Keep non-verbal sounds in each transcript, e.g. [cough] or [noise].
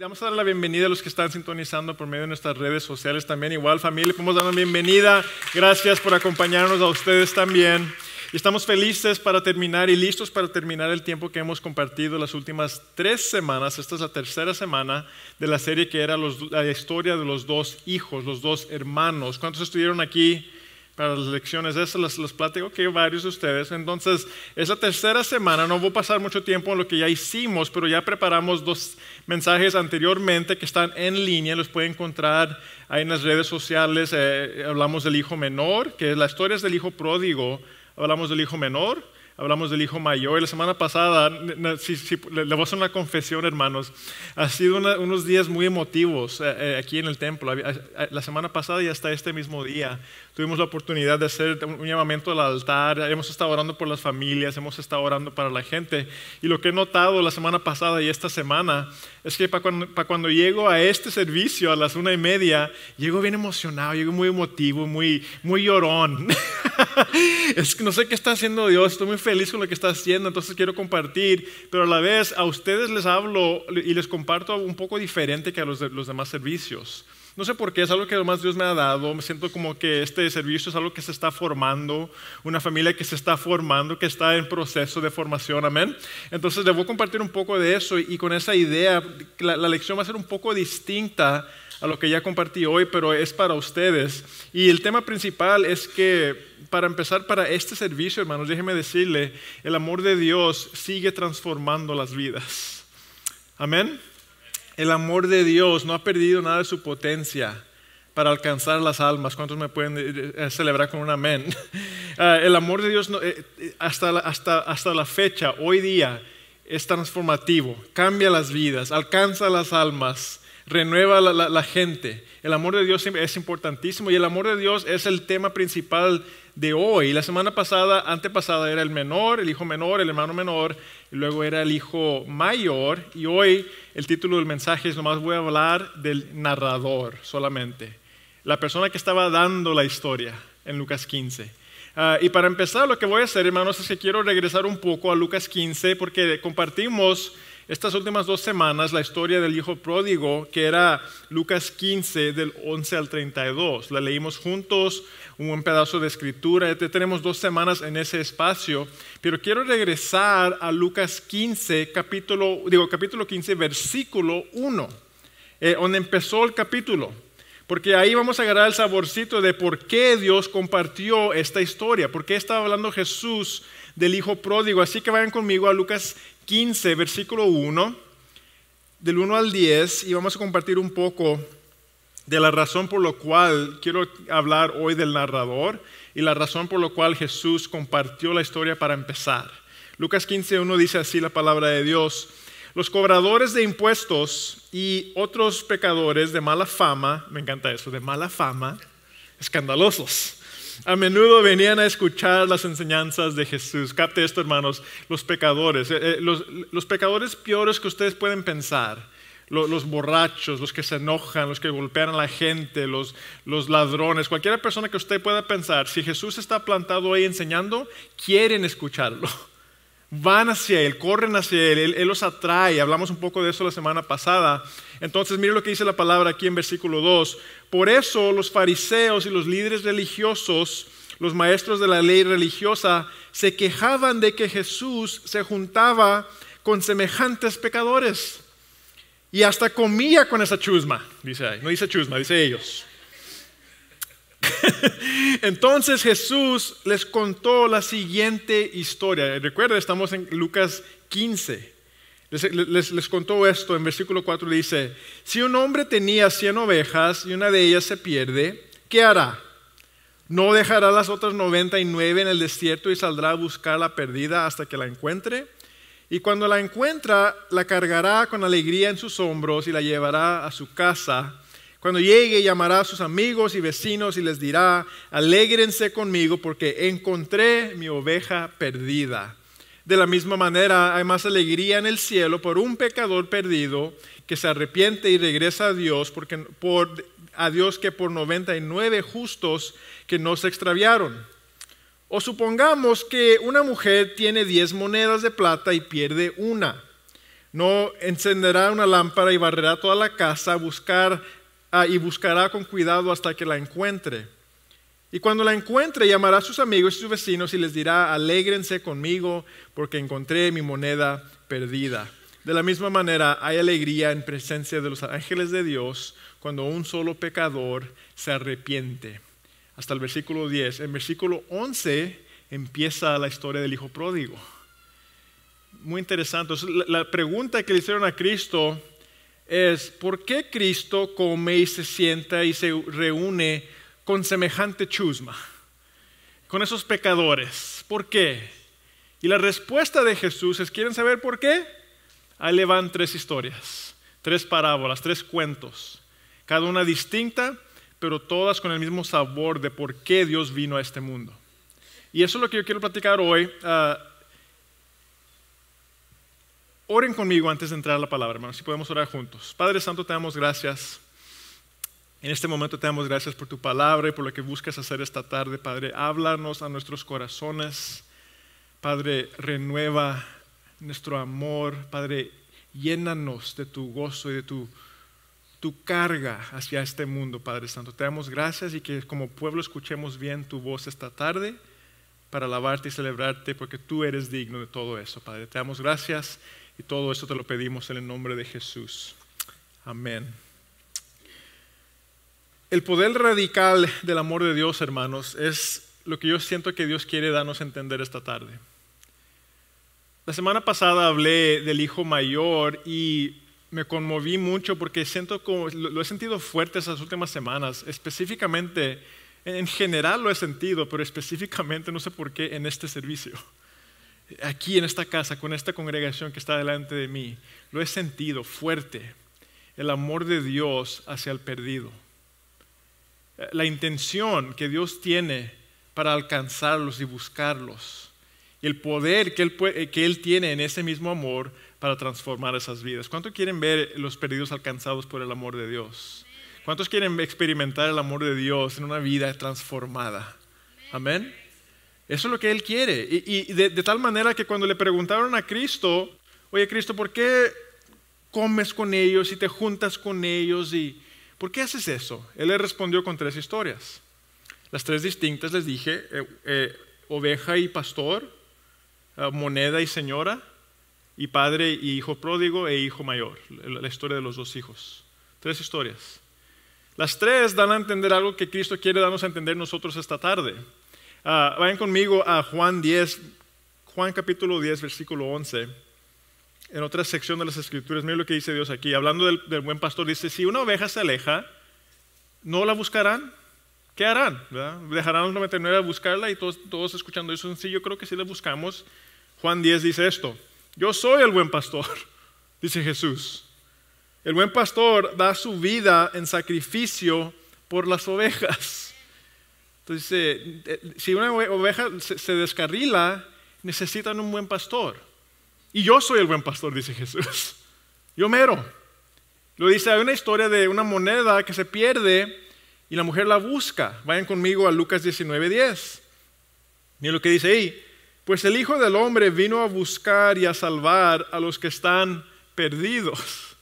Vamos a dar la bienvenida a los que están sintonizando por medio de nuestras redes sociales también. Igual familia, podemos dar la bienvenida. Gracias por acompañarnos a ustedes también. estamos felices para terminar y listos para terminar el tiempo que hemos compartido las últimas tres semanas. Esta es la tercera semana de la serie que era la historia de los dos hijos, los dos hermanos. ¿Cuántos estuvieron aquí? para las lecciones esas, las platico que varios de ustedes. Entonces, esa tercera semana, no voy a pasar mucho tiempo en lo que ya hicimos, pero ya preparamos dos mensajes anteriormente que están en línea, los pueden encontrar ahí en las redes sociales. Eh, hablamos del hijo menor, que es la historia del hijo pródigo, hablamos del hijo menor hablamos del hijo mayor. la semana pasada, le voy a hacer una confesión, hermanos, ha sido unos días muy emotivos eh, eh, aquí en el templo. La semana pasada y hasta este mismo día tuvimos la oportunidad de hacer un llamamiento al altar, hemos estado orando por las familias, hemos estado orando para la gente. Y lo que he notado la semana pasada y esta semana es que para cuando, cuando llego a este servicio a las una y media, llego bien emocionado, llego muy emotivo, muy, muy llorón. [laughs] [laughs] es no sé qué está haciendo Dios, estoy muy feliz con lo que está haciendo, entonces quiero compartir, pero a la vez a ustedes les hablo y les comparto un poco diferente que a los, de, los demás servicios. No sé por qué, es algo que además Dios me ha dado. Me siento como que este servicio es algo que se está formando, una familia que se está formando, que está en proceso de formación, amén. Entonces les voy a compartir un poco de eso y con esa idea, la, lección va a ser un poco distinta a lo que ya compartí hoy, pero es para ustedes. Y el tema principal es que, para empezar, para este servicio, hermanos, déjenme decirle, el amor de Dios sigue transformando las vidas. Amén el amor de Dios no ha perdido nada de su potencia para alcanzar las almas. ¿Cuántos me pueden eh, eh, celebrar con un amén? [laughs] Ah, el amor de Dios no, eh, hasta, la, hasta, hasta la fecha, hoy día, es transformativo, cambia las vidas, alcanza las almas, renueva la, la gente. El amor de Dios es importantísimo y el amor de Dios es el tema principal de hoy. La semana pasada, antepasada, era el menor, el hijo menor, el hermano menor, luego era el hijo mayor, y hoy el título del mensaje es nomás voy a hablar del narrador solamente, la persona que estaba dando la historia en Lucas 15. Ah, y para empezar, lo que voy a hacer, hermanos, es que quiero regresar un poco a Lucas 15 porque compartimos estas últimas dos semanas la historia del hijo pródigo, que era Lucas 15 del 11 al 32. La leímos juntos un buen pedazo de escritura. tenemos dos semanas en ese espacio, pero quiero regresar a Lucas 15, capítulo, digo, capítulo 15, versículo 1, eh, donde empezó el capítulo. Porque ahí vamos a agarrar el saborcito de por qué Dios compartió esta historia, por qué estaba hablando Jesús del Hijo Pródigo. Así que vayan conmigo a Lucas 15, versículo 1, del 1 al 10, y vamos a compartir un poco de la razón por la cual quiero hablar hoy del narrador y la razón por la cual Jesús compartió la historia para empezar. Lucas 15.1 dice así la palabra de Dios. Los cobradores de impuestos y otros pecadores de mala fama, me encanta eso, de mala fama, escandalosos, a menudo venían a escuchar las enseñanzas de Jesús. Capte esto, hermanos, los pecadores, eh, eh, los pecadores peores que ustedes pueden pensar los, borrachos, los que se enojan, los que golpean a la gente, los, ladrones, cualquier persona que usted pueda pensar, si Jesús está plantado ahí enseñando, quieren escucharlo. [laughs] Van hacia Él, corren hacia él, él, él los atrae. Hablamos un poco de eso la semana pasada. Entonces, mire lo que dice la palabra aquí en versículo 2. Por eso los fariseos y los líderes religiosos los maestros de la ley religiosa se quejaban de que Jesús se juntaba con semejantes pecadores. Y hasta comía con esa chusma, dice ahí. No dice chusma, dice ellos. [laughs] Entonces Jesús les contó la siguiente historia. Recuerda, estamos en Lucas 15. Les, contó esto en versículo 4. Dice, si un hombre tenía 100 ovejas y una de ellas se pierde, ¿qué hará? ¿No dejará las otras 99 en el desierto y saldrá a buscar la perdida hasta que la encuentre? Y cuando la encuentra, la cargará con alegría en sus hombros y la llevará a su casa. Cuando llegue, llamará a sus amigos y vecinos y les dirá, alégrense conmigo porque encontré mi oveja perdida. De la misma manera, hay más alegría en el cielo por un pecador perdido que se arrepiente y regresa a Dios, porque, por, a Dios que por 99 justos que no se extraviaron. O supongamos que una mujer tiene diez monedas de plata y pierde una. No encenderá una lámpara y barrerá toda la casa a buscar, ah, y buscará con cuidado hasta que la encuentre. Y cuando la encuentre, llamará a sus amigos y sus vecinos y les dirá, alégrense conmigo porque encontré mi moneda perdida. De la misma manera, hay alegría en presencia de los ángeles de Dios cuando un solo pecador se arrepiente hasta el versículo 10. En versículo 11 empieza la historia del hijo pródigo. Muy interesante. La pregunta que le hicieron a Cristo es, ¿por qué Cristo come y se sienta y se reúne con semejante chusma? Con esos pecadores. ¿Por qué? Y la respuesta de Jesús es, ¿quieren saber por qué? Ahí le van tres historias, tres parábolas, tres cuentos, cada una distinta pero todas con el mismo sabor de por qué Dios vino a este mundo. Y eso es lo que yo quiero platicar hoy. Ah, oren conmigo antes de entrar a la palabra, hermanos, si podemos orar juntos. Padre Santo, te damos gracias. En este momento te damos gracias por tu palabra y por lo que buscas hacer esta tarde, Padre. Háblanos a nuestros corazones. Padre, renueva nuestro amor. Padre, llénanos de tu gozo y de tu tu carga hacia este mundo, Padre Santo. Te damos gracias y que como pueblo escuchemos bien tu voz esta tarde para alabarte y celebrarte, porque tú eres digno de todo eso, Padre. Te damos gracias y todo eso te lo pedimos en el nombre de Jesús. Amén. El poder radical del amor de Dios, hermanos, es lo que yo siento que Dios quiere darnos a entender esta tarde. La semana pasada hablé del hijo mayor y me conmoví mucho porque siento lo, he sentido fuerte esas últimas semanas, específicamente, en general lo he sentido, pero específicamente no sé por qué en este servicio, aquí en esta casa, con esta congregación que está delante de mí, lo he sentido fuerte, el amor de Dios hacia el perdido, la intención que Dios tiene para alcanzarlos y buscarlos, el poder que él tiene en ese mismo amor para transformar esas vidas. ¿Cuántos quieren ver los perdidos alcanzados por el amor de Dios? ¿Cuántos quieren experimentar el amor de Dios en una vida transformada? Amén. Eso es lo que Él quiere. Y, de, tal manera que cuando le preguntaron a Cristo, oye Cristo, ¿por qué comes con ellos y te juntas con ellos? y ¿Por qué haces eso? Él le respondió con tres historias. Las tres distintas les dije, eh, eh, oveja y pastor, eh, moneda y señora y padre y hijo pródigo e hijo mayor, la historia de los dos hijos. Tres historias. Las tres dan a entender algo que Cristo quiere darnos a entender nosotros esta tarde. Ah, vayan conmigo a Juan 10, Juan capítulo 10, versículo 11. En otra sección de las Escrituras, miren lo que dice Dios aquí. Hablando del, buen pastor, dice, si una oveja se aleja, ¿no la buscarán? ¿Qué harán? ¿verdad? ¿Dejarán los 99 a buscarla y todos, escuchando eso? Sí, yo creo que si la buscamos. Juan 10 dice esto. Yo soy el buen pastor, [laughs] dice Jesús. El buen pastor da su vida en sacrificio por las ovejas. Entonces, eh, si una oveja se descarrila, necesitan un buen pastor. Y yo soy el buen pastor, dice Jesús. Yo mero. Lo dice, hay una historia de una moneda que se pierde y la mujer la busca. Vayan conmigo a Lucas 19:10. Miren lo que dice ahí. Pues el Hijo del Hombre vino a buscar y a salvar a los que están perdidos.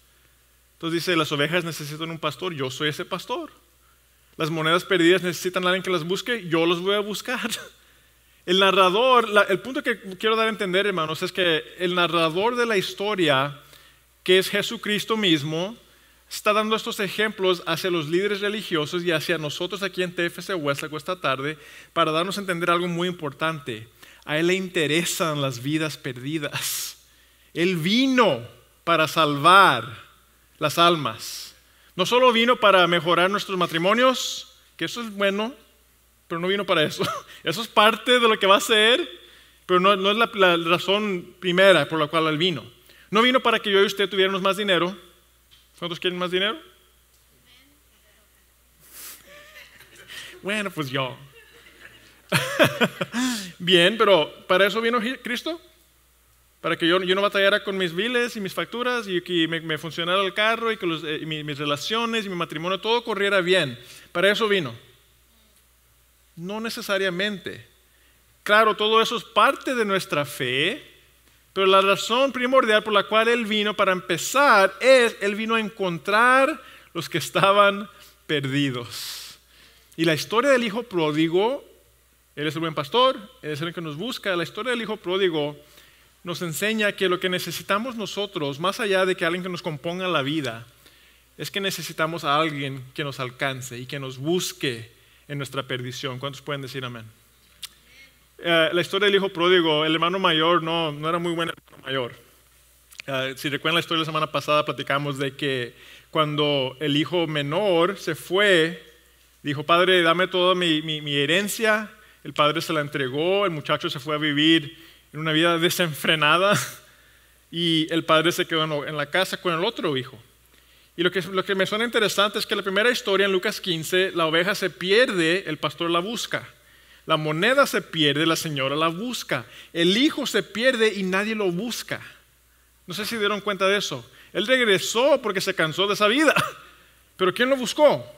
Entonces dice, las ovejas necesitan un pastor, yo soy ese pastor. Las monedas perdidas necesitan a alguien que las busque, yo los voy a buscar. [laughs] El narrador, el punto que quiero dar a entender, hermanos, es que el narrador de la historia, que es Jesucristo mismo, está dando estos ejemplos hacia los líderes religiosos y hacia nosotros aquí en TFC Westlake esta tarde para darnos a entender algo muy importante. A Él le interesan las vidas perdidas. Él vino para salvar las almas. No solo vino para mejorar nuestros matrimonios, que eso es bueno, pero no vino para eso. [laughs] Eso es parte de lo que va a ser, pero no, es la, la, razón primera por la cual Él vino. No vino para que yo y usted tuviéramos más dinero. ¿Cuántos quieren más dinero? Bueno, pues yo. [laughs] Bien, pero ¿para eso vino Cristo? Para que yo, yo no batallara con mis viles y mis facturas y que me, funcionara el carro y que eh, mis, mis relaciones y mi matrimonio, todo corriera bien. ¿Para eso vino? No necesariamente. Claro, todo eso es parte de nuestra fe, pero la razón primordial por la cual Él vino, para empezar, es Él vino a encontrar los que estaban perdidos. Y la historia del Hijo Pródigo él es el buen pastor, Él es el que nos busca. La historia del Hijo Pródigo nos enseña que lo que necesitamos nosotros, más allá de que alguien que nos componga la vida, es que necesitamos a alguien que nos alcance y que nos busque en nuestra perdición. ¿Cuántos pueden decir amén? Eh, la historia del hijo pródigo, el hermano mayor no, no era muy buen hermano mayor. Eh, si recuerdan la historia de la semana pasada, platicamos de que cuando el hijo menor se fue, dijo, padre, dame toda mi herencia, el padre se la entregó, el muchacho se fue a vivir en una vida desenfrenada y el padre se quedó en la casa con el otro hijo. Y lo que, lo que me suena interesante es que la primera historia en Lucas 15, la oveja se pierde, el pastor la busca. La moneda se pierde, la señora la busca. El hijo se pierde y nadie lo busca. No sé si dieron cuenta de eso. Él regresó porque se cansó de esa vida. [laughs] Pero ¿quién lo buscó?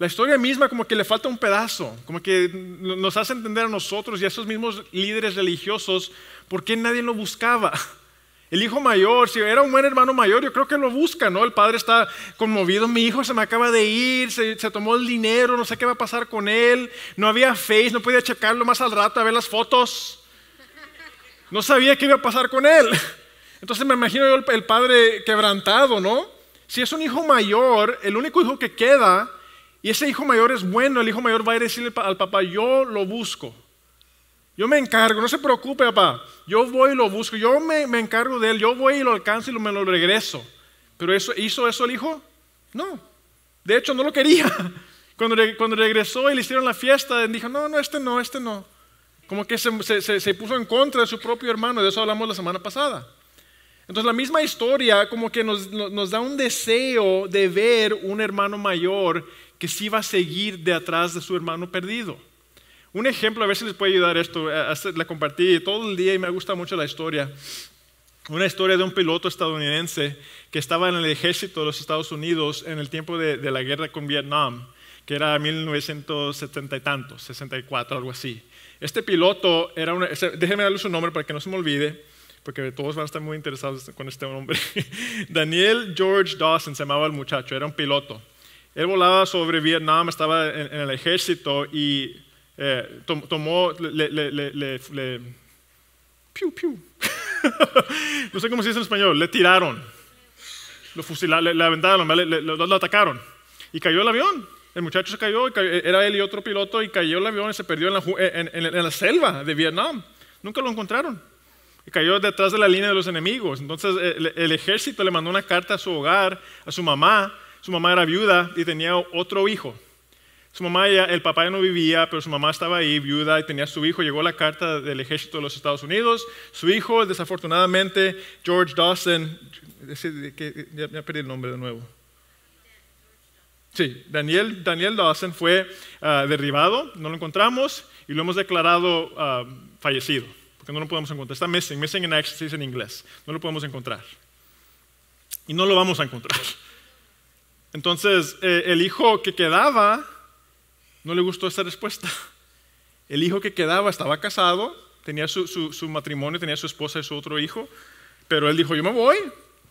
La historia misma como que le falta un pedazo, como que nos hace entender a nosotros y a esos mismos líderes religiosos por qué nadie lo buscaba. El hijo mayor, si era un buen hermano mayor, yo creo que lo busca, ¿no? El padre está conmovido, mi hijo se me acaba de ir, se, tomó el dinero, no sé qué va a pasar con él, no había face, no podía checarlo más al rato a ver las fotos, no sabía qué iba a pasar con él. Entonces me imagino yo el padre quebrantado, ¿no? Si es un hijo mayor, el único hijo que queda y ese hijo mayor es bueno, el hijo mayor va a decirle al papá, yo lo busco. Yo me encargo, no se preocupe, papá. Yo voy y lo busco, yo me, encargo de él, yo voy y lo alcanzo y me lo regreso. ¿Pero eso, hizo eso el hijo? No. De hecho, no lo quería. [laughs] Cuando, cuando regresó y le hicieron la fiesta, dijo, no, no, este no, este no. Como que se, se, se puso en contra de su propio hermano, de eso hablamos la semana pasada. Entonces la misma historia como que nos, da un deseo de ver un hermano mayor que sí va a seguir de atrás de su hermano perdido. Un ejemplo, a ver si les puede ayudar esto, la compartí todo el día y me gusta mucho la historia. Una historia de un piloto estadounidense que estaba en el ejército de los Estados Unidos en el tiempo de, la guerra con Vietnam, que era 1970 y tantos, 64, algo así. Este piloto era, un déjenme darle su nombre para que no se me olvide, porque todos van a estar muy interesados con este hombre. [laughs] Daniel George Dawson se llamaba el muchacho, era un piloto. Él volaba sobre Vietnam, estaba en, el ejército y eh, tomó, le, le, le, piu, piu. [laughs] no sé cómo se dice en español, le tiraron, lo fusilaron, le, aventaron, lo atacaron y cayó el avión. El muchacho se cayó, era él y otro piloto, y cayó el avión y se perdió en la, en la, selva de Vietnam. Nunca lo encontraron cayó detrás de la línea de los enemigos. Entonces eh, el, ejército le mandó una carta a su hogar, a su mamá. Su mamá era viuda y tenía otro hijo. Su mamá, el papá ya no vivía, pero su mamá estaba ahí, viuda, y tenía su hijo. Llegó la carta del ejército de los Estados Unidos. Su hijo, desafortunadamente, George Dawson, ya, perdí el nombre de nuevo. Sí, Daniel, Daniel Dawson fue ah, derribado, no lo encontramos, y lo hemos declarado ah, fallecido no lo podemos encontrar. Está missing, missing in action en inglés. No lo podemos encontrar. Y no lo vamos a encontrar. [laughs] Entonces, eh, el hijo que quedaba, no le gustó esta respuesta. El hijo que quedaba estaba casado, tenía su, su, matrimonio, tenía su esposa y su otro hijo, pero él dijo, yo me voy,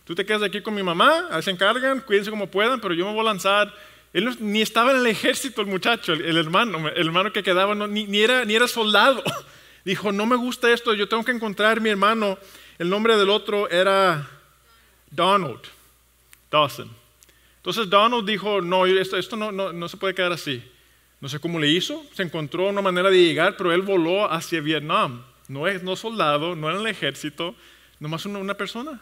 tú te quedas aquí con mi mamá, ver se encargan, cuídense como puedan, pero yo me voy a lanzar. Él ni estaba en el ejército el muchacho, el, hermano, el hermano que quedaba, no, ni, era, ni era soldado. [laughs] dijo, no me gusta esto, yo tengo que encontrar mi hermano. El nombre del otro era Donald Dawson. Entonces Donald dijo, no, esto, esto no, no, se puede quedar así. No sé cómo le hizo, se encontró una manera de llegar, pero él voló hacia Vietnam. No es no soldado, no en el ejército, nomás una, una persona.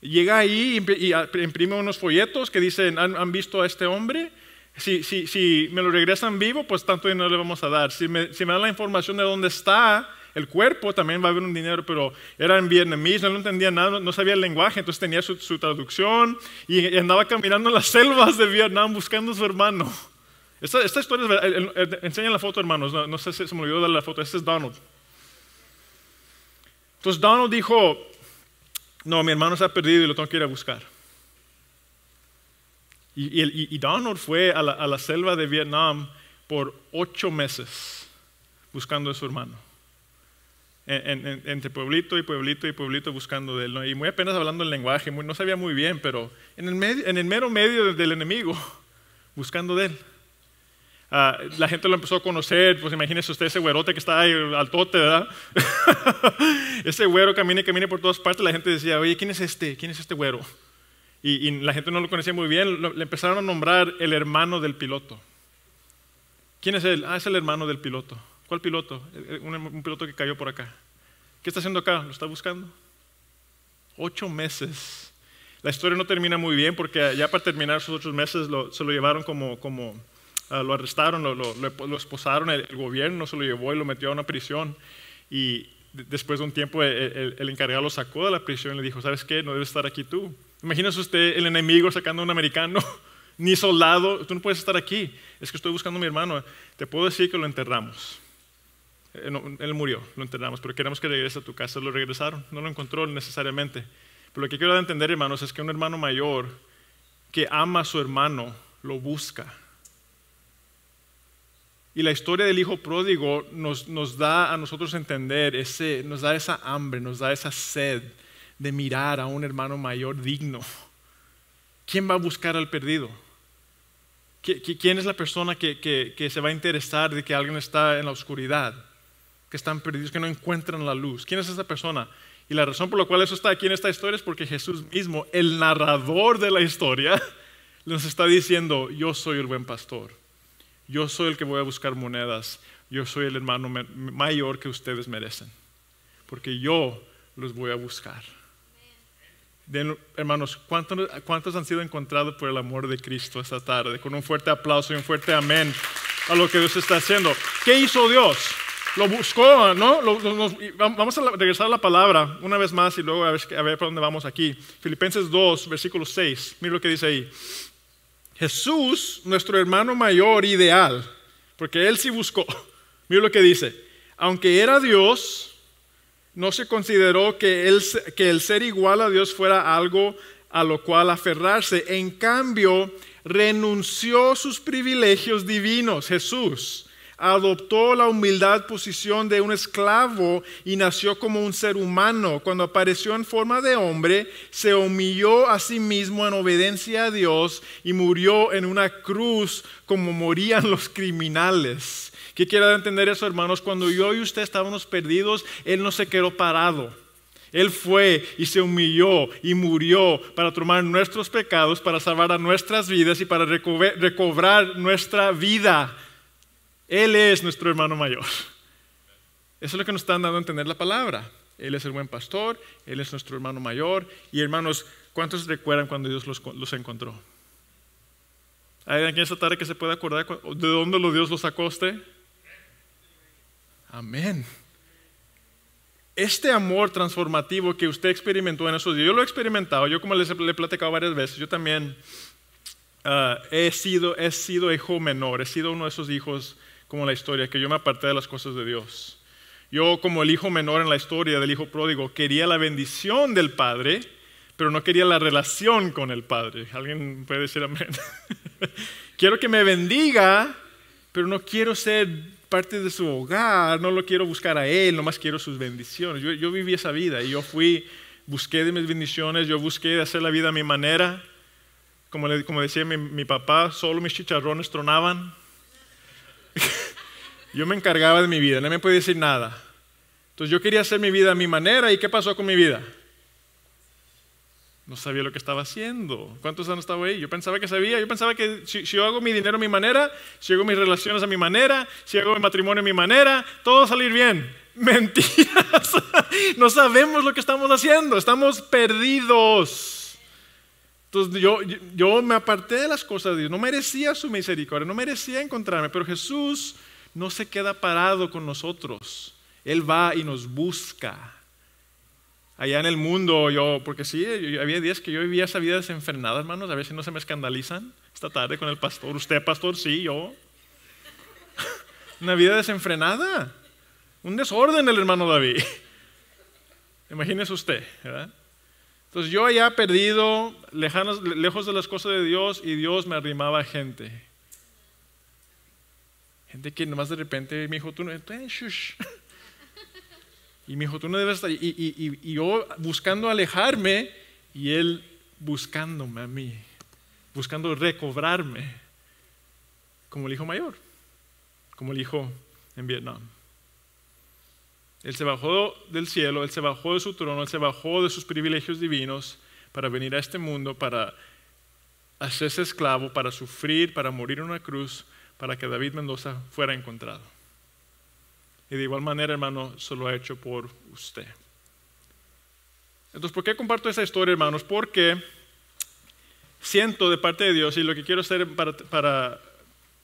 Llega ahí y imprime unos folletos que dicen, han visto a este hombre? si, si, me lo regresan vivo, pues tanto dinero le vamos a dar. Si me, dan la información de dónde está el cuerpo, también va a haber un dinero, pero era en vietnamés, no entendía nada, no, sabía el lenguaje, entonces tenía su, traducción y, andaba caminando en las [laughs] selvas de Vietnam buscando a su hermano. Esta, historia es verdad. Enseñen la foto, hermanos. No, sé si se me olvidó darle la foto. Este es Donald. Entonces Donald dijo, no, mi hermano se ha perdido y lo tengo que ir a buscar. Y, Donald fue a la, selva de Vietnam por ocho meses buscando a su hermano. entre pueblito y pueblito y pueblito buscando de él. Y muy apenas hablando el lenguaje, no sabía muy bien, pero en el, mero medio del enemigo, [laughs] buscando de él. Ah, la gente lo empezó a conocer, pues imagínese usted ese güerote que está ahí tote ¿verdad? [laughs] ese güero camina y camina por todas partes, la gente decía, oye, ¿quién es este? ¿Quién es este güero? y, la gente no lo conocía muy bien, le empezaron a nombrar el hermano del piloto. ¿Quién es él? Ah, es el hermano del piloto. ¿Cuál piloto? Eh, eh, un, piloto que cayó por acá. ¿Qué está haciendo acá? ¿Lo está buscando? Ocho meses. La historia no termina muy bien porque ya para terminar esos ocho meses se lo llevaron como, como ah, lo arrestaron, lo, esposaron, el, gobierno se lo llevó y lo metió a una prisión. Y después de un tiempo e, e, el encargado lo sacó de la prisión y le dijo, ¿sabes qué? No debes estar aquí tú Imagínese usted el enemigo sacando a un americano, [laughs] ni soldado, tú no puedes estar aquí, es que estoy buscando a mi hermano. Te puedo decir que lo enterramos. Eh, él murió, lo enterramos, pero queremos que regrese a tu casa. Lo regresaron, no lo encontró necesariamente. Pero lo que quiero entender, hermanos, es que un hermano mayor que ama a su hermano lo busca. Y la historia del hijo pródigo nos, nos da a nosotros entender, ese, nos da esa hambre, nos da esa sed de mirar a un hermano mayor digno? ¿Quién va a buscar al perdido? ¿Quién es la persona que, se va a interesar de que alguien está en la oscuridad? Que están perdidos, que no encuentran la luz. ¿Quién es esa persona? Y la razón por la cual eso está aquí en esta historia es porque Jesús mismo, el narrador de la historia, [laughs] nos está diciendo, yo soy el buen pastor, yo soy el que voy a buscar monedas, yo soy el hermano mayor que ustedes merecen, porque yo los voy a buscar hermanos, ¿cuántos, han sido encontrados por el amor de Cristo esta tarde? Con un fuerte aplauso y un fuerte amén a lo que Dios está haciendo. ¿Qué hizo Dios? Lo buscó, ¿no? vamos a regresar a la palabra una vez más y luego a ver, por dónde vamos aquí. Filipenses 2, versículo 6. Mira lo que dice ahí. Jesús, nuestro hermano mayor ideal, porque él sí buscó. [laughs] Mira lo que dice. Aunque era Dios, no se consideró que el, que el ser igual a Dios fuera algo a lo cual aferrarse. En cambio, renunció sus privilegios divinos, Jesús adoptó la humildad posición de un esclavo y nació como un ser humano. Cuando apareció en forma de hombre, se humilló a sí mismo en obediencia a Dios y murió en una cruz como morían los criminales. ¿Qué quiero entender eso, hermanos? Cuando yo y usted estábamos perdidos, Él no se quedó parado. Él fue y se humilló y murió para tomar nuestros pecados, para salvar a nuestras vidas y para recobrar nuestra vida. Él es nuestro hermano mayor. Eso es lo que nos están dando a entender la palabra. Él es el buen pastor, Él es nuestro hermano mayor. Y hermanos, ¿cuántos recuerdan cuando Dios los, encontró? ¿Hay alguien esta tarde que se pueda acordar de dónde Dios los acoste Amén. Este amor transformativo que usted experimentó en esos días, yo lo he experimentado, yo como les he platicado varias veces, yo también ah, he, sido, he sido hijo menor, he sido uno de esos hijos como la historia, que yo me aparté de las cosas de Dios. Yo, como el hijo menor en la historia del hijo pródigo, quería la bendición del padre, pero no quería la relación con el padre. ¿Alguien puede decir amén? [laughs] quiero que me bendiga, pero no quiero ser parte de su hogar, no lo quiero buscar a él, nomás quiero sus bendiciones. Yo, viví esa vida y yo fui, busqué de mis bendiciones, yo busqué de hacer la vida a mi manera. Como, como decía mi, mi papá, solo mis chicharrones tronaban [laughs] yo me encargaba de mi vida, no me podía decir nada. Entonces yo quería hacer mi vida a mi manera y ¿qué pasó con mi vida? No sabía lo que estaba haciendo. ¿Cuántos años estaba ahí? Yo pensaba que sabía. Yo pensaba que si, yo hago mi dinero a mi manera, si hago mis relaciones a mi manera, si hago mi matrimonio a mi manera, todo va a salir bien. [laughs] Mentiras. [laughs] No sabemos lo que estamos haciendo. Estamos perdidos. Entonces yo, yo me aparté de las cosas de Dios, no merecía su misericordia, no merecía encontrarme, pero Jesús no se queda parado con nosotros, Él va y nos busca. Allá en el mundo, yo, porque sí, había días que yo vivía esa vida desenfrenada, hermanos, a ver si no se me escandalizan esta tarde con el pastor. Usted, pastor, sí, yo. [laughs] Una vida desenfrenada, un desorden el hermano David. [laughs] Imagínese usted, ¿verdad? Entonces yo allá perdido, lejos de las cosas de Dios, y Dios me arrimaba gente. Gente que nomás de repente me dijo, tú no, Y me hijo tú no debes estar. y yo buscando alejarme, y él buscándome a mí, buscando recobrarme, como el hijo mayor, como el hijo en Vietnam. Él se bajó del cielo, Él se bajó de su trono, Él se bajó de sus privilegios divinos para venir a este mundo, para hacerse esclavo, para sufrir, para morir en una cruz, para que David Mendoza fuera encontrado. Y de igual manera, hermano, se lo ha hecho por usted. Entonces, ¿por qué comparto esa historia, hermanos? Porque siento de parte de Dios, y lo que quiero hacer para, para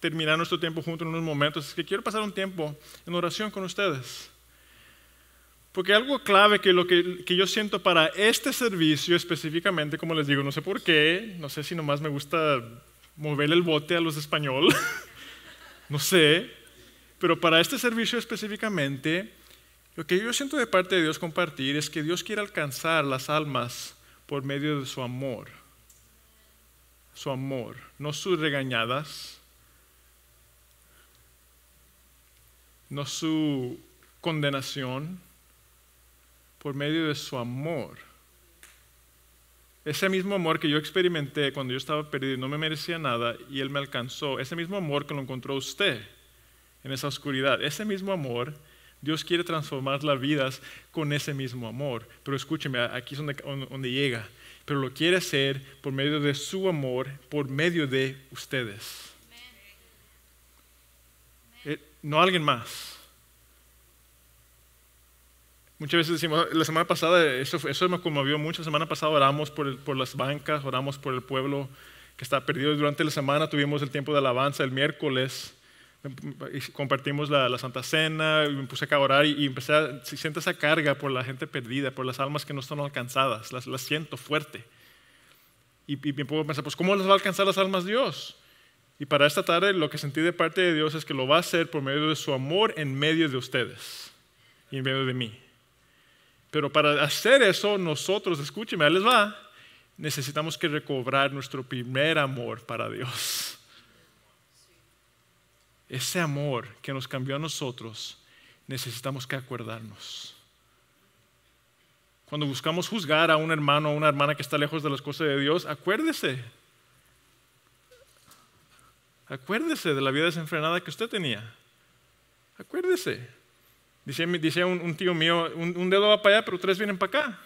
terminar nuestro tiempo juntos en unos momentos, es que quiero pasar un tiempo en oración con ustedes. Porque algo clave que, lo que, que, yo siento para este servicio específicamente, como les digo, no sé por qué, no sé si nomás me gusta mover el bote a los españoles, [laughs] no sé, pero para este servicio específicamente, lo que yo siento de parte de Dios compartir es que Dios quiere alcanzar las almas por medio de su amor, su amor, no sus regañadas, no su condenación, por medio de su amor. Ese mismo amor que yo experimenté cuando yo estaba perdido y no me merecía nada y Él me alcanzó, ese mismo amor que lo encontró usted en esa oscuridad, ese mismo amor, Dios quiere transformar las vidas con ese mismo amor. Pero escúcheme, aquí es donde, llega. Pero lo quiere hacer por medio de su amor, por medio de ustedes. Eh, no alguien más Muchas veces decimos, ah, la semana pasada, eso, eso me conmovió mucho, la semana pasada oramos por, por, las bancas, oramos por el pueblo que está perdido. Durante la semana tuvimos el tiempo de alabanza, el miércoles em, em, compartimos la, la Santa Cena, me puse a orar y, empecé a, siento esa carga por la gente perdida, por las almas que no están alcanzadas, las, las siento fuerte. Y, y, me puedo pensar, pues ¿cómo las va a alcanzar las almas Dios? Y para esta tarde lo que sentí de parte de Dios es que lo va a hacer por medio de su amor en medio de ustedes y en medio de mí. Pero para hacer eso, nosotros, escúcheme, ahí les va, necesitamos que recobrar nuestro primer amor para Dios. Ese amor que nos cambió a nosotros, necesitamos que acuerdarnos. Cuando buscamos juzgar a un hermano o una hermana que está lejos de las cosas de Dios, acuérdese. Acuérdese de la vida desenfrenada que usted tenía. Acuérdese. Dice, un, tío mío, un, dedo va para allá, pero tres vienen para acá.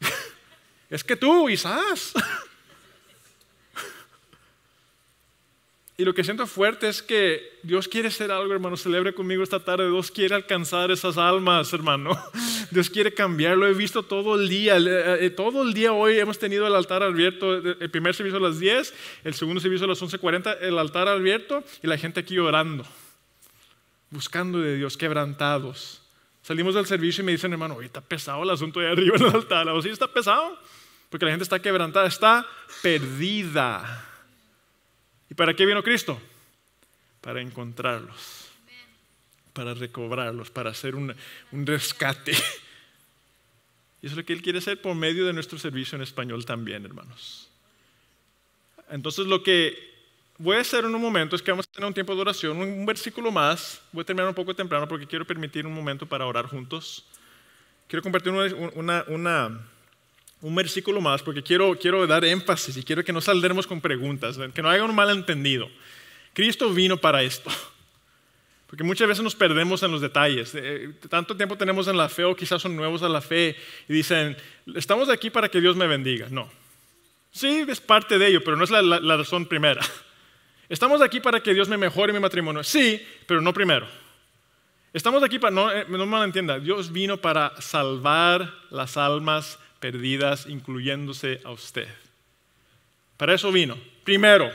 [laughs] es que tú, quizás. [laughs] y lo que siento fuerte es que Dios quiere hacer algo, hermano. Celebre conmigo esta tarde. Dios quiere alcanzar esas almas, hermano. [laughs] Dios quiere cambiar. Lo he visto todo el día. Eh, eh, todo el día hoy hemos tenido el altar abierto. El primer servicio a las 10, el segundo servicio a las 11.40, el altar abierto y la gente aquí orando buscando de Dios, quebrantados. Salimos del servicio y me dicen, hermano, está pesado el asunto de arriba en el altar. sí está pesado? Porque la gente está quebrantada, está perdida. ¿Y para qué vino Cristo? Para encontrarlos, para recobrarlos, para hacer un rescate. Y eso es lo que Él quiere hacer por medio de nuestro servicio en español también, hermanos. Entonces lo que voy a hacer en un momento, es que vamos a tener un tiempo de oración, un versículo más. Voy a terminar un poco temprano porque quiero permitir un momento para orar juntos. Quiero compartir una, una, un versículo más porque quiero, quiero dar énfasis y quiero que no saldremos con preguntas, que no haya un malentendido. Cristo vino para esto. [laughs] Porque muchas veces nos perdemos en los detalles. Eh, tanto tiempo tenemos en la fe o quizás son nuevos a la fe y dicen, estamos aquí para que Dios me bendiga. No. Sí, es parte de ello, pero no es la razón primera. [laughs] Estamos aquí para que Dios me mejore mi matrimonio. Sí, pero no primero. Estamos aquí para, no, eh, no me entienda, Dios vino para salvar las almas perdidas, incluyéndose a usted. Para eso vino. Primero,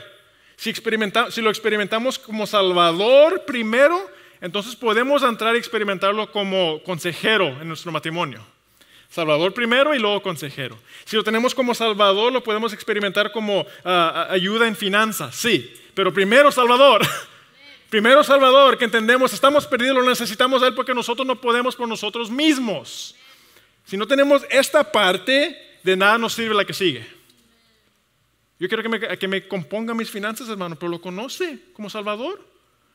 si, experimenta, si lo experimentamos como Salvador primero, entonces podemos entrar y experimentarlo como consejero en nuestro matrimonio. Salvador primero y luego consejero. Si lo tenemos como Salvador, lo podemos experimentar como ah, ayuda en finanzas, sí. Pero primero Salvador. [laughs] Primero Salvador, que entendemos, estamos perdidos, lo necesitamos a Él porque nosotros no podemos por nosotros mismos. Si no tenemos esta parte, de nada nos sirve la que sigue. Yo quiero que me, que me componga mis finanzas, hermano, pero lo conoce como Salvador.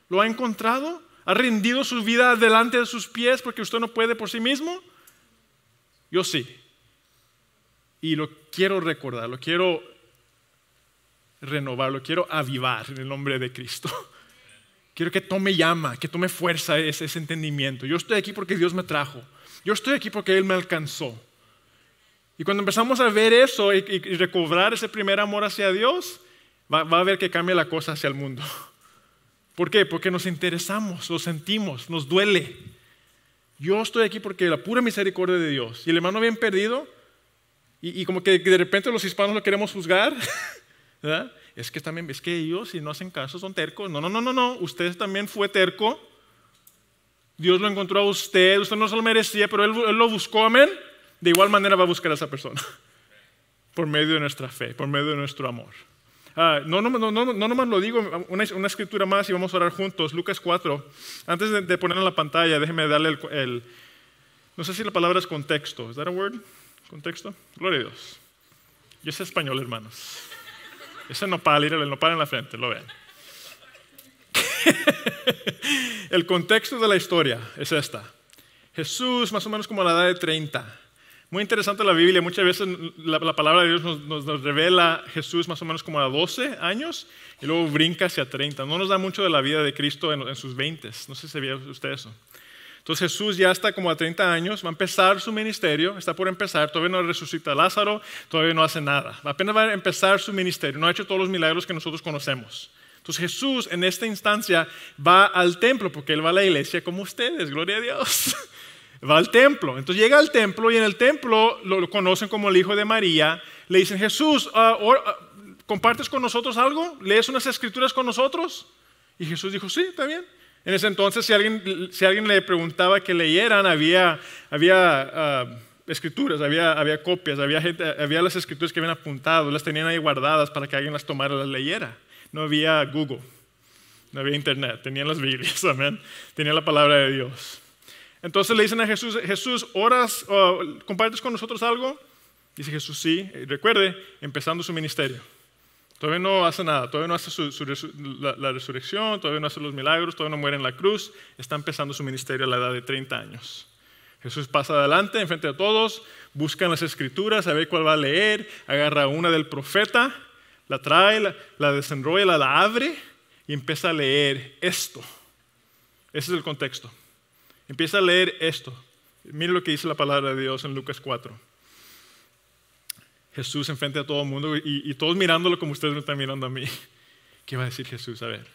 Lo ha encontrado, ha rendido su vida delante de sus pies porque usted no puede por sí mismo. Yo sí. Y lo quiero recordar, lo quiero renovarlo, quiero avivar en el nombre de Cristo. Quiero que tome llama, que tome fuerza ese, entendimiento. Yo estoy aquí porque Dios me trajo. Yo estoy aquí porque Él me alcanzó. Y cuando empezamos a ver eso y, recobrar ese primer amor hacia Dios, va, a ver que cambia la cosa hacia el mundo. ¿Por qué? Porque nos interesamos, lo sentimos, nos duele. Yo estoy aquí porque la pura misericordia de Dios. Y el hermano bien perdido, y, y como que de repente los hispanos lo queremos juzgar, [laughs] Es que también, es que ellos si no hacen caso son tercos. No, no, no, no, no. Usted también fue terco. Dios lo encontró a usted. Usted no se lo merecía, pero él, lo buscó. Amén. De igual manera va a buscar a esa persona. Por medio de nuestra fe, por medio de nuestro amor. no, no, no, no, no nomás lo digo, una, escritura más y vamos a orar juntos. Lucas 4. Antes de, de ponerlo en la pantalla, déjeme darle el, No sé si la palabra es contexto. ¿Es that a word? ¿Contexto? Gloria a Dios. Yo sé español, hermanos. Ese nopal, el nopal en la frente, lo vean. [laughs] el contexto de la historia es esta. Jesús, más o menos como a la edad de 30. Muy interesante la Biblia. Muchas veces la, palabra de Dios nos, revela Jesús más o menos como a 12 años y luego brinca hacia 30. No nos da mucho de la vida de Cristo en, sus 20. No sé si vio usted eso. Entonces Jesús ya está como a 30 años, va a empezar su ministerio, está por empezar, todavía no resucita a Lázaro, todavía no hace nada. Apenas va a empezar su ministerio, no ha hecho todos los milagros que nosotros conocemos. Entonces Jesús en esta instancia va al templo, porque él va a la iglesia como ustedes, gloria a Dios. [laughs] va al templo. Entonces llega al templo y en el templo lo, conocen como el hijo de María. Le dicen, Jesús, ah, ah, ¿compartes con nosotros algo? ¿Lees unas escrituras con nosotros? Y Jesús dijo, sí, está bien. En ese entonces, si alguien, le preguntaba que leyeran, había, ah, escrituras, había, copias, había, las escrituras que habían apuntado, las tenían ahí guardadas para que alguien las tomara, y las leyera. No había Google, no había Internet, tenían las Biblias, [laughs] amén. Tenían la palabra de Dios. Entonces le dicen a Jesús, Jesús, oras, ¿compartes con nosotros algo? Dice Jesús, sí. Recuerde, empezando su ministerio. Todavía no hace nada, todavía no hace la, resurrección, todavía no hace los milagros, todavía no muere en la cruz, está empezando su ministerio a la edad de 30 años. Jesús pasa adelante, enfrente de todos, busca las escrituras, a ver cuál va a leer, agarra una del profeta, la trae, la, desenrolla, la, la abre y empieza a leer esto. Ese es el contexto. Empieza a leer esto. Mire lo que dice la palabra de Dios en Lucas 4. Jesús enfrente a todo el mundo y, todos mirándolo como ustedes me están mirando a mí. ¿Qué va a decir Jesús? A ver,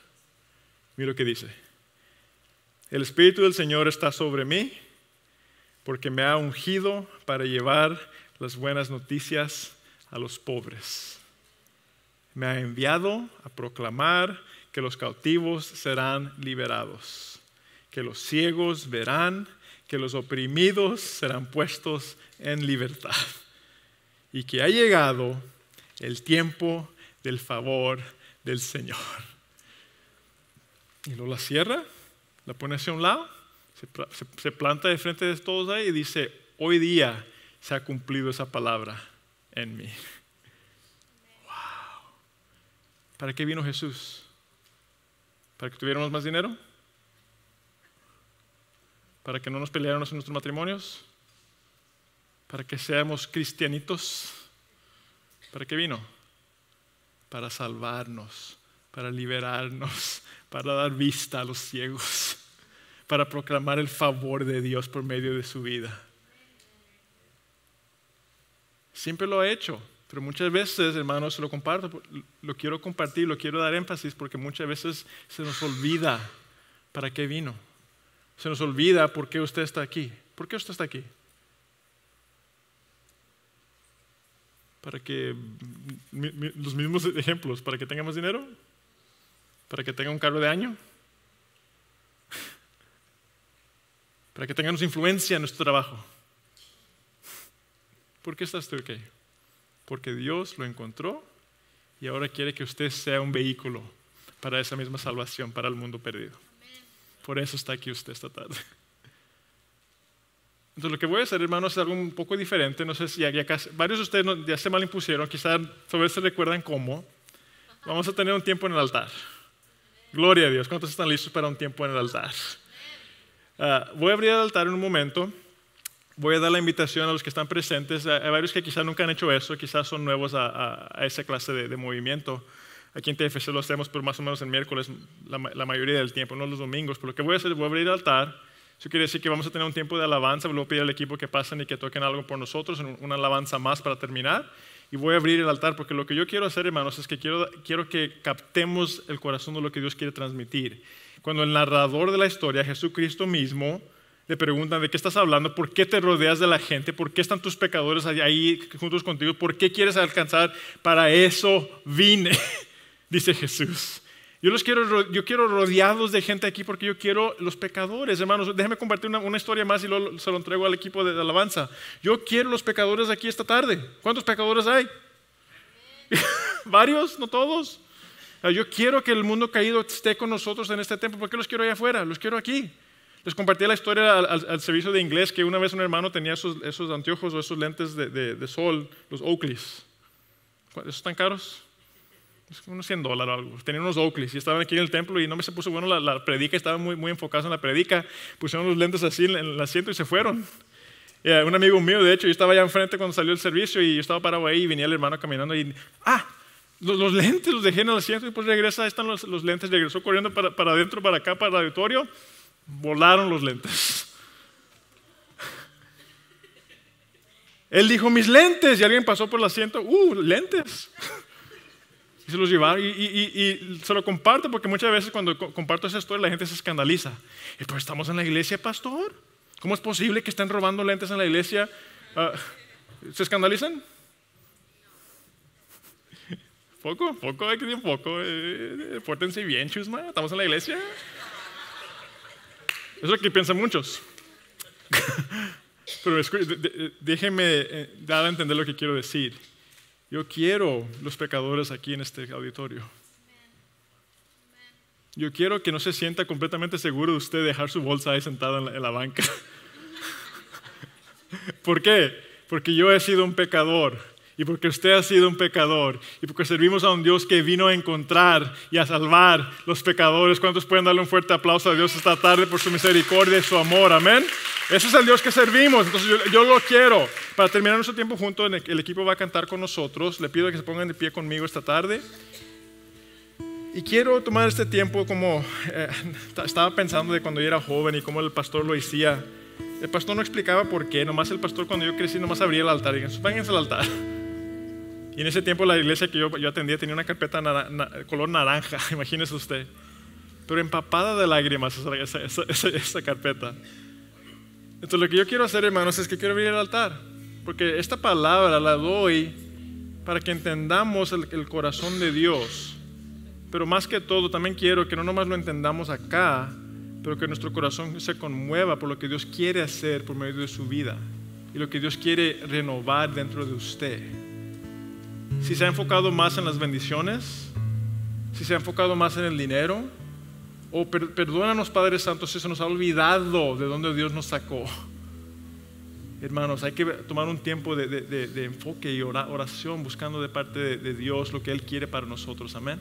mira lo que dice. El Espíritu del Señor está sobre mí porque me ha ungido para llevar las buenas noticias a los pobres. Me ha enviado a proclamar que los cautivos serán liberados, que los ciegos verán, que los oprimidos serán puestos en libertad y que ha llegado el tiempo del favor del Señor. Y luego la cierra, la pone hacia un lado, se, planta de frente de todos ahí y dice, hoy día se ha cumplido esa palabra en mí. Wow. ¿Para qué vino Jesús? ¿Para que tuviéramos más dinero? ¿Para que no nos peleáramos en nuestros matrimonios? para que seamos cristianitos. ¿Para qué vino? Para salvarnos, para liberarnos, [laughs] para dar vista a los ciegos, [laughs] para proclamar el favor de Dios por medio de su vida. Siempre lo ha hecho, pero muchas veces, hermanos, lo comparto, lo quiero compartir, lo quiero dar énfasis porque muchas veces se nos olvida para qué vino. Se nos olvida por qué usted está aquí. ¿Por qué usted está aquí? para que mm, los mismos ejemplos, para que tenga más dinero, para que tenga un cargo de año, [laughs] para que tengamos influencia en nuestro trabajo. ¿Por qué estás tú aquí? Porque Dios lo encontró y ahora quiere que usted sea un vehículo para esa misma salvación, para el mundo perdido. Por eso está aquí usted esta tarde. Entonces lo que voy a hacer, hermanos, es algo un poco diferente. No sé si ya, varios de ustedes ya se mal impusieron, quizás vez se recuerdan cómo. Vamos a tener un tiempo en el altar. Gloria a Dios. ¿Cuántos están listos para un tiempo en el altar? Ah, voy a abrir el altar en un momento. Voy a dar la invitación a los que están presentes, hay varios que quizás nunca han hecho eso, quizás son nuevos a, esa clase de, movimiento. Aquí en TFC lo hacemos, por más o menos el miércoles, la, mayoría del tiempo, no los domingos. Pero lo que voy a hacer, voy a abrir el altar. Eso quiere decir que vamos a tener un tiempo de alabanza. Voy a pedir al equipo que pasen y que toquen algo por nosotros, una alabanza más para terminar. Y voy a abrir el altar porque lo que yo quiero hacer, hermanos, es que quiero, quiero que captemos el corazón de lo que Dios quiere transmitir. Cuando el narrador de la historia, Jesucristo mismo, le preguntan de qué estás hablando, por qué te rodeas de la gente, por qué están tus pecadores ahí juntos contigo, por qué quieres alcanzar, para eso vine, [laughs] dice Jesús. Yo los quiero, yo quiero rodeados de gente aquí porque yo quiero los pecadores, hermanos. Déjame compartir una, historia más y luego se lo entrego al equipo de, alabanza. Yo quiero los pecadores aquí esta tarde. ¿Cuántos pecadores hay? [laughs] Varios, no todos. Ah, yo quiero que el mundo caído esté con nosotros en este tiempo. ¿Por qué los quiero allá afuera? Los quiero aquí. Les compartí la historia al, servicio de inglés que una vez un hermano tenía esos, anteojos o esos lentes de, de sol, los Oakleys. ¿Esos están caros? Pues, unos 100 dólares o algo. Tenía unos Oakleys y estaban aquí en el templo y no me se puso bueno la, predica, estaban muy, muy enfocados en la predica. Pusieron los lentes así en el asiento y se fueron. Eh, un amigo mío, de hecho, yo estaba allá enfrente cuando salió el servicio y yo estaba parado ahí y venía el hermano caminando y, ah, los, lentes los dejé en el asiento y pues regresa, están los, los lentes, regresó corriendo para, para adentro, para acá, para el auditorio, volaron los lentes. Él dijo, mis lentes, y alguien pasó por el asiento, uh, lentes. Y se los llevaron. Y, se lo comparto porque muchas veces cuando comparto esa historia la gente se escandaliza. Y pues estamos en la iglesia, pastor. ¿Cómo es posible que estén robando lentes en la iglesia? Ah, ¿Se escandalizan? [laughs] Poco, poco, hay que poco. Eh, eh bien, chusma. Estamos en la iglesia. Eso Es lo que piensan muchos. [laughs] Pero déjenme eh, dar a entender lo que quiero decir. Yo quiero los pecadores aquí en este auditorio. Yo quiero que no se sienta completamente seguro de usted dejar su bolsa ahí sentada en la, banca. [laughs] ¿Por qué? Porque yo he sido un pecador y porque usted ha sido un pecador y porque servimos a un Dios que vino a encontrar y a salvar los pecadores. ¿Cuántos pueden darle un fuerte aplauso a Dios esta tarde por su misericordia y su amor? Amén. Ese es el Dios que servimos. Entonces yo, lo quiero. Para terminar nuestro tiempo juntos, el, equipo va a cantar con nosotros. Le pido que se pongan de pie conmigo esta tarde. Y quiero tomar este tiempo como eh, estaba pensando de cuando yo era joven y cómo el pastor lo hacía. El pastor no explicaba por qué, nomás el pastor cuando yo crecí nomás abría el altar y digan, váyanse al altar. Y en ese tiempo la iglesia que yo, atendía tenía una carpeta color naranja, [laughs] imagínese usted. Pero empapada de lágrimas esa, carpeta. Entonces lo que yo quiero hacer, hermanos, es que quiero abrir el altar. Porque esta palabra la doy para que entendamos el corazón de Dios. Pero más que todo, también quiero que no nomás lo entendamos acá, pero que nuestro corazón se conmueva por lo que Dios quiere hacer por medio de su vida y lo que Dios quiere renovar dentro de usted si se ha enfocado más en las bendiciones, si se ha enfocado más en el dinero, o perdónanos padres santos si se nos ha olvidado de dónde Dios nos sacó. Hermanos, hay que tomar un tiempo de, enfoque y oración buscando de parte de, Dios lo que Él quiere para nosotros. Amén.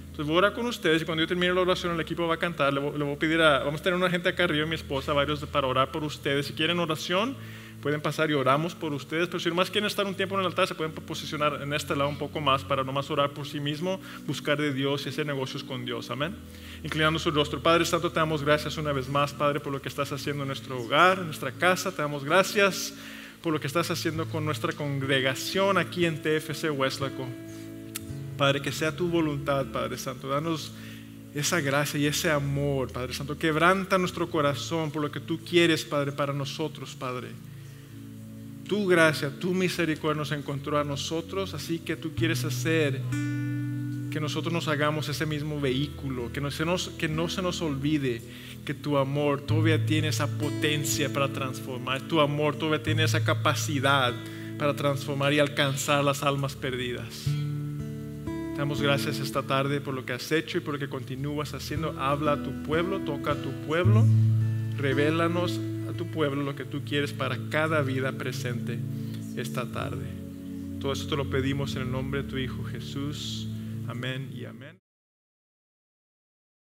Entonces voy a orar con ustedes y cuando yo termine la oración el equipo va a cantar. le voy a pedir a, vamos a tener una gente acá arriba, mi esposa, varios para orar por ustedes. Si quieren oración, pueden pasar y oramos por ustedes, pero si más quieren estar un tiempo en el altar, se pueden posicionar en este lado un poco más para nomás orar por sí mismo, buscar de Dios y hacer negocios con Dios. Amén. Inclinando su rostro. Padre Santo, te damos gracias una vez más, Padre, por lo que estás haciendo en nuestro hogar, en nuestra casa. Te damos gracias por lo que estás haciendo con nuestra congregación aquí en TFC Westlaco. Padre, que sea tu voluntad, Padre Santo. Danos esa gracia y ese amor, Padre Santo. Quebranta nuestro corazón por lo que tú quieres, Padre, para nosotros, Padre tu gracia, tu misericordia nos encontró a nosotros, así que tú quieres hacer que nosotros nos hagamos ese mismo vehículo, que no, se nos, olvide que tu amor todavía tiene esa potencia para transformar, tu amor todavía tiene esa capacidad para transformar y alcanzar las almas perdidas. damos gracias esta tarde por lo que has hecho y por lo que continúas haciendo. Habla a tu pueblo, toca a tu pueblo, revélanos tu pueblo lo que tú quieres para cada vida presente esta tarde. Todo esto lo pedimos en el nombre de tu Hijo Jesús. Amén y amén.